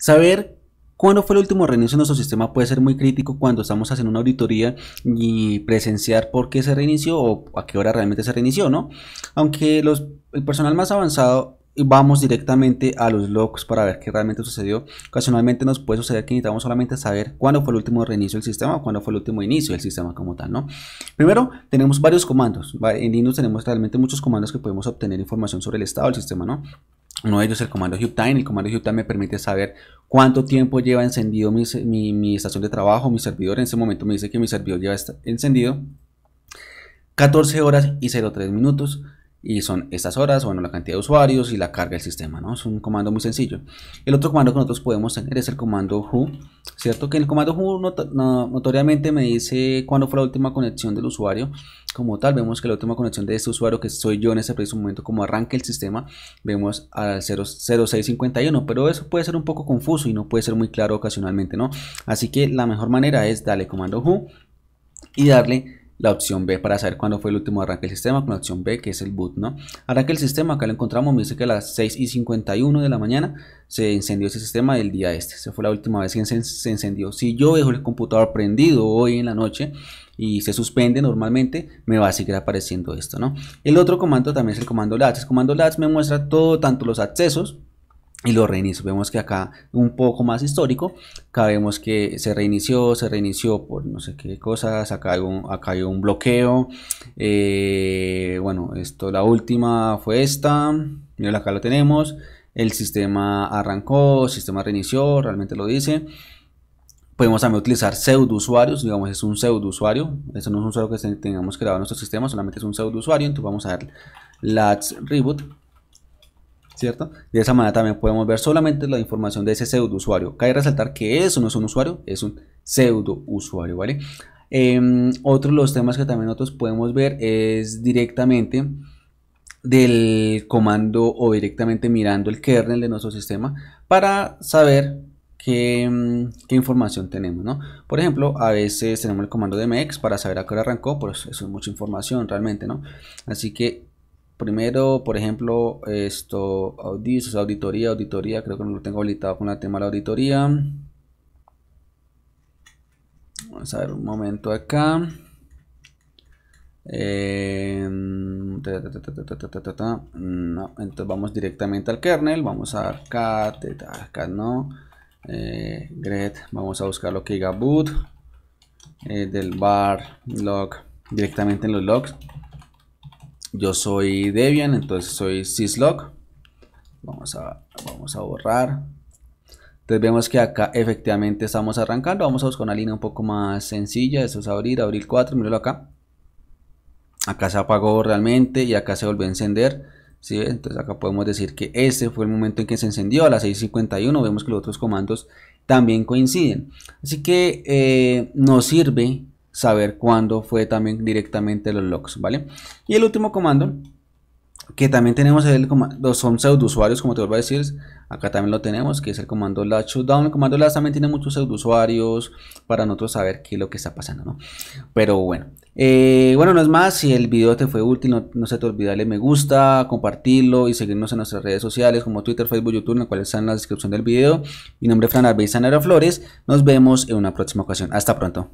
Saber cuándo fue el último reinicio de nuestro sistema puede ser muy crítico cuando estamos haciendo una auditoría y presenciar por qué se reinició o a qué hora realmente se reinició, ¿no? Aunque los, el personal más avanzado vamos directamente a los logs para ver qué realmente sucedió. Ocasionalmente nos puede suceder que necesitamos solamente saber cuándo fue el último reinicio del sistema o cuándo fue el último inicio del sistema como tal, ¿no? Primero, tenemos varios comandos. En Linux tenemos realmente muchos comandos que podemos obtener información sobre el estado del sistema, ¿no? Uno de ellos es el comando time El comando time me permite saber cuánto tiempo lleva encendido mi, mi, estación de trabajo, mi servidor. En ese momento me dice que mi servidor lleva encendido 14 horas y 03 minutos y son estas horas, bueno, la cantidad de usuarios y la carga del sistema, ¿no? Es un comando muy sencillo. El otro comando que nosotros podemos tener es el comando who, ¿cierto? Que el comando who notoriamente me dice cuándo fue la última conexión del usuario. Como tal, vemos que la última conexión de este usuario, que soy yo en ese preciso momento, como arranque el sistema, vemos al 0651, pero eso puede ser un poco confuso y no puede ser muy claro ocasionalmente, ¿no? Así que la mejor manera es darle comando who y darle la opción B para saber cuándo fue el último arranque del sistema con la opción B que es el boot, ¿no? Arranque el sistema, acá lo encontramos, me dice que a las 6 y 51 de la mañana se encendió ese sistema del día este. se fue la última vez que se encendió. Si yo dejo el computador prendido hoy en la noche y se suspende normalmente, me va a seguir apareciendo esto, ¿no? El otro comando también es el comando LATS. El comando LATS me muestra todo, tanto los accesos y lo reinicio. Vemos que acá un poco más histórico, acá vemos que se reinició, se reinició por no sé qué cosas, acá hay un, acá hay un bloqueo, eh, bueno, esto, la última fue esta, mira acá lo tenemos, el sistema arrancó, el sistema reinició, realmente lo dice. Podemos también utilizar pseudo usuarios, digamos es un pseudo usuario, eso no es un usuario que tengamos creado en nuestro sistema, solamente es un pseudo usuario, entonces vamos a ver la reboot ¿cierto? De esa manera también podemos ver solamente la información de ese pseudo usuario. Cabe resaltar que eso no es un usuario, es un pseudo usuario, ¿vale? Em, otro de los temas que también nosotros podemos ver es directamente del comando o directamente mirando el kernel de nuestro sistema para saber qué, em, información tenemos, ¿no? Por ejemplo, a veces tenemos el comando de MX para saber a qué hora arrancó, pues eso es mucha información realmente, ¿no? Así que Primero, por ejemplo, esto, auditoría, auditoría, creo que no lo tengo habilitado con el tema de la auditoría. Vamos a ver un momento acá. no, entonces vamos directamente al kernel. Vamos a no. Eh, vamos a buscar lo que diga boot eh, del bar log directamente en los logs. Yo soy Debian, entonces soy syslog. Vamos a, vamos a borrar. Entonces vemos que acá efectivamente estamos arrancando. Vamos a buscar una línea un poco más sencilla. Eso es abrir, abrir 4, míralo acá. Acá se apagó realmente y acá se volvió a encender. ¿sí? Entonces acá podemos decir que ese fue el momento en que se encendió a las 6.51. Vemos que los otros comandos también coinciden. Así que eh, nos sirve saber cuándo fue también directamente los logs, ¿vale? Y el último comando, que también tenemos el comando, son usuarios, como te vuelvo a decir, acá también lo tenemos, que es el comando la shutdown. El comando last también tiene muchos usuarios para nosotros saber qué es lo que está pasando, ¿no? Pero bueno, eh, bueno, no es más, si el video te fue útil, no, se te olvide darle me gusta, compartirlo y seguirnos en nuestras redes sociales como Twitter, Facebook, YouTube, en la cual están en la descripción del video. Mi nombre es Fran Nera Flores, nos vemos en una próxima ocasión. Hasta pronto.